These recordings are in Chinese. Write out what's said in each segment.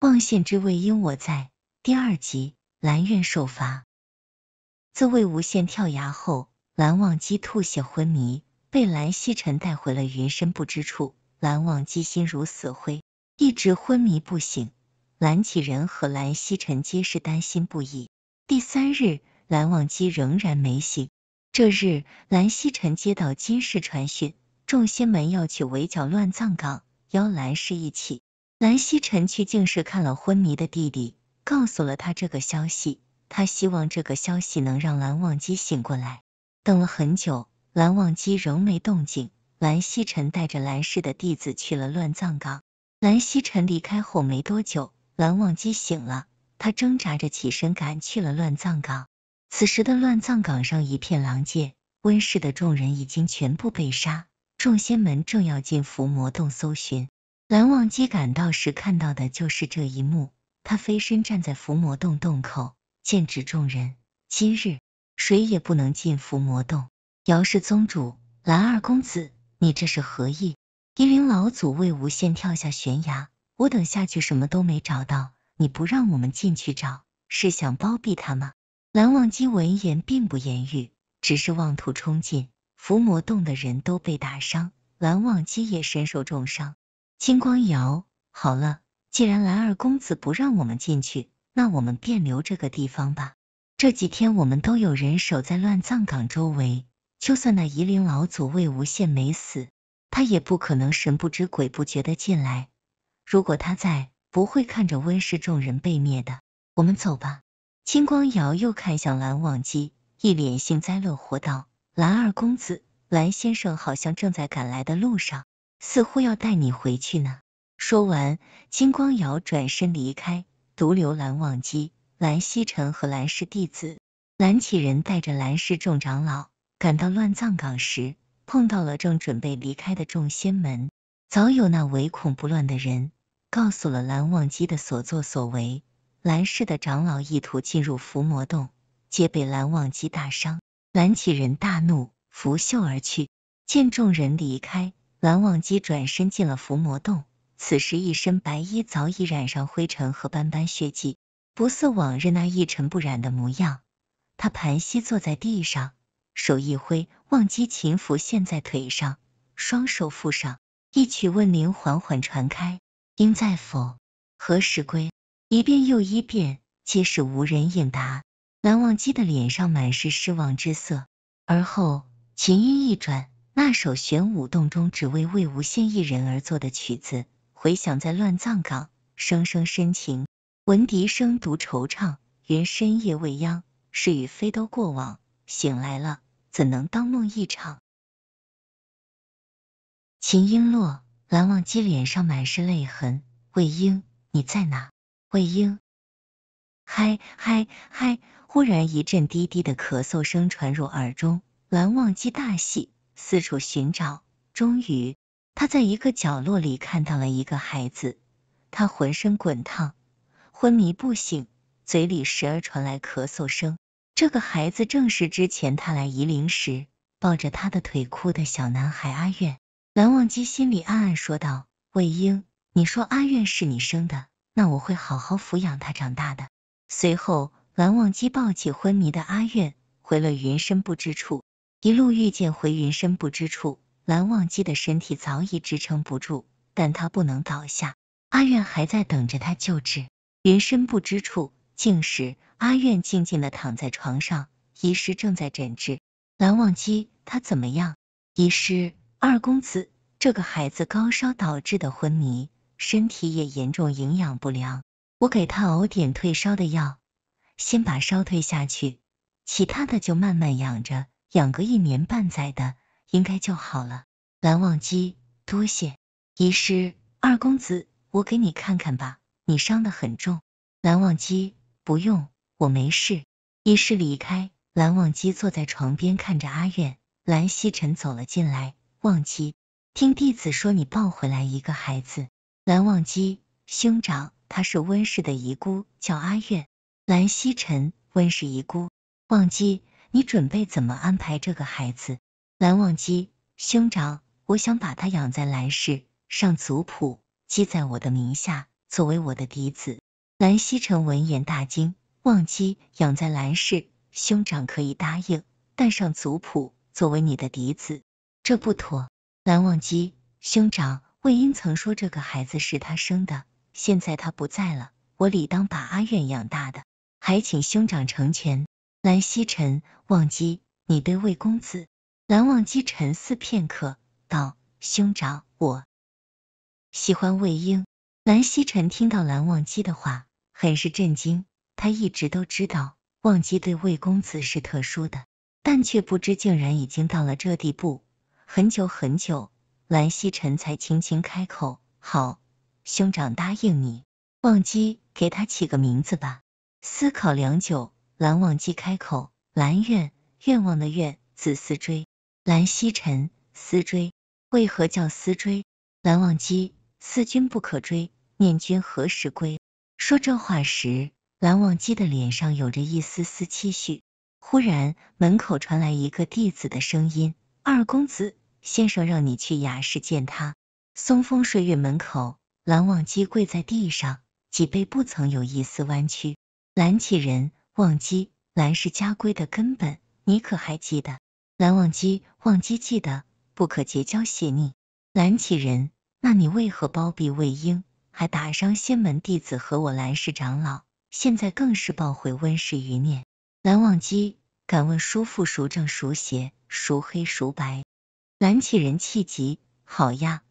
忘羡之位因我在第二集，蓝苑受罚。自魏无羡跳崖后，蓝忘机吐血昏迷，被蓝曦臣带回了云深不知处。蓝忘机心如死灰，一直昏迷不醒。蓝启仁和蓝曦臣皆是担心不已。第三日，蓝忘机仍然没醒。这日，蓝曦臣接到金氏传讯，众仙门要去围剿乱葬岗，邀蓝氏一起。蓝曦臣去静室看了昏迷的弟弟，告诉了他这个消息。他希望这个消息能让蓝忘机醒过来。等了很久，蓝忘机仍没动静。蓝曦臣带着蓝氏的弟子去了乱葬岗。蓝曦臣离开后没多久，蓝忘机醒了，他挣扎着起身，赶去了乱葬岗。此时的乱葬岗上一片狼藉，温氏的众人已经全部被杀，众仙门正要进伏魔洞搜寻。蓝忘机赶到时看到的就是这一幕，他飞身站在伏魔洞洞口，剑指众人：“今日谁也不能进伏魔洞！”姚氏宗主，蓝二公子，你这是何意？夷陵老祖魏无羡跳下悬崖，我等下去什么都没找到，你不让我们进去找，是想包庇他吗？蓝忘机闻言并不言语，只是妄图冲进伏魔洞的人都被打伤，蓝忘机也身受重伤。金光瑶，好了，既然蓝二公子不让我们进去，那我们便留这个地方吧。这几天我们都有人守在乱葬岗周围，就算那夷陵老祖魏无羡没死，他也不可能神不知鬼不觉的进来。如果他在，不会看着温氏众人被灭的。我们走吧。金光瑶又看向蓝忘机，一脸幸灾乐祸道：“蓝二公子，蓝先生好像正在赶来的路上。”似乎要带你回去呢。说完，金光瑶转身离开，独留蓝忘机、蓝曦臣和蓝氏弟子。蓝启仁带着蓝氏众长老赶到乱葬岗时，碰到了正准备离开的众仙门。早有那唯恐不乱的人告诉了蓝忘机的所作所为。蓝氏的长老意图进入伏魔洞，皆被蓝忘机打伤。蓝启仁大怒，拂袖而去。见众人离开。蓝忘机转身进了伏魔洞，此时一身白衣早已染上灰尘和斑斑血迹，不似往日那一尘不染的模样。他盘膝坐在地上，手一挥，忘机琴符现，在腿上，双手覆上，一曲问灵缓缓传开。应在否？何时归？一遍又一遍，皆是无人应答。蓝忘机的脸上满是失望之色，而后琴音一转。那首玄武洞中只为魏无羡一人而作的曲子，回响在乱葬岗，声声深情。闻笛声，独惆怅。云深夜未央，是与非都过往。醒来了，怎能当梦一场？琴音落，蓝忘机脸上满是泪痕。魏婴，你在哪？魏婴，嗨嗨嗨！忽然一阵低低的咳嗽声传入耳中，蓝忘机大喜。四处寻找，终于他在一个角落里看到了一个孩子，他浑身滚烫，昏迷不醒，嘴里时而传来咳嗽声。这个孩子正是之前他来夷陵时抱着他的腿哭的小男孩阿苑。蓝忘机心里暗暗说道：“魏婴，你说阿苑是你生的，那我会好好抚养他长大的。”随后，蓝忘机抱起昏迷的阿苑，回了云深不知处。一路遇见回云深不知处，蓝忘机的身体早已支撑不住，但他不能倒下。阿苑还在等着他救治。云深不知处，静时，阿苑静静的躺在床上，医师正在诊治。蓝忘机，他怎么样？医师，二公子，这个孩子高烧导致的昏迷，身体也严重营养不良。我给他熬点退烧的药，先把烧退下去，其他的就慢慢养着。养个一年半载的，应该就好了。蓝忘机，多谢医师，二公子，我给你看看吧，你伤得很重。蓝忘机，不用，我没事。医师离开，蓝忘机坐在床边看着阿苑。蓝曦臣走了进来，忘机，听弟子说你抱回来一个孩子。蓝忘机，兄长，他是温氏的遗孤，叫阿苑。蓝曦臣，温氏遗孤，忘机。你准备怎么安排这个孩子？蓝忘机，兄长，我想把他养在蓝氏，上族谱，记在我的名下，作为我的嫡子。蓝曦臣闻言大惊，忘机养在蓝氏，兄长可以答应，但上族谱作为你的嫡子，这不妥。蓝忘机，兄长，魏婴曾说这个孩子是他生的，现在他不在了，我理当把阿苑养大的，还请兄长成全。蓝曦臣，忘机，你对魏公子？蓝忘机沉思片刻，道：“兄长，我喜欢魏婴。”蓝曦臣听到蓝忘机的话，很是震惊。他一直都知道忘机对魏公子是特殊的，但却不知竟然已经到了这地步。很久很久，蓝曦臣才轻轻开口：“好，兄长，答应你。忘机，给他起个名字吧。”思考良久。蓝忘机开口：“蓝愿，愿望的愿，子思追。蓝曦臣，思追，为何叫思追？”蓝忘机：“思君不可追，念君何时归？”说这话时，蓝忘机的脸上有着一丝丝期许。忽然，门口传来一个弟子的声音：“二公子，先生让你去雅室见他。”松风水月门口，蓝忘机跪在地上，脊背不曾有一丝弯曲。蓝启人。忘机，蓝氏家规的根本，你可还记得？蓝忘机，忘机记得，不可结交邪逆。蓝启人，那你为何包庇魏婴，还打伤仙门弟子和我蓝氏长老？现在更是抱回温氏余孽。蓝忘机，敢问叔父，孰正孰邪，孰黑孰白？蓝启人气急，好呀，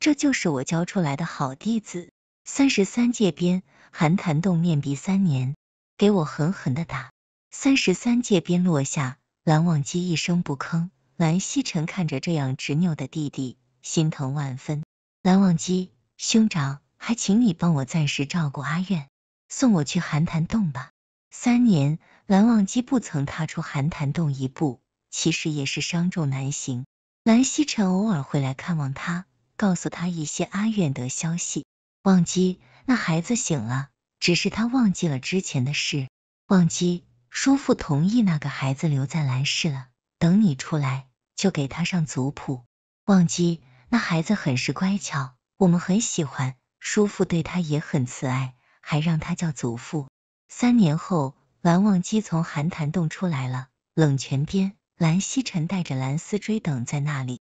这就是我教出来的好弟子。三十三界边，寒潭洞面壁三年。给我狠狠的打！三十三界边落下，蓝忘机一声不吭。蓝曦臣看着这样执拗的弟弟，心疼万分。蓝忘机，兄长，还请你帮我暂时照顾阿苑，送我去寒潭洞吧。三年，蓝忘机不曾踏出寒潭洞一步，其实也是伤重难行。蓝曦臣偶尔会来看望他，告诉他一些阿苑的消息。忘机，那孩子醒了。只是他忘记了之前的事。忘机，叔父同意那个孩子留在兰氏了。等你出来，就给他上族谱。忘机，那孩子很是乖巧，我们很喜欢。叔父对他也很慈爱，还让他叫祖父。三年后，蓝忘机从寒潭洞出来了，冷泉边，蓝曦臣带着蓝思追等在那里。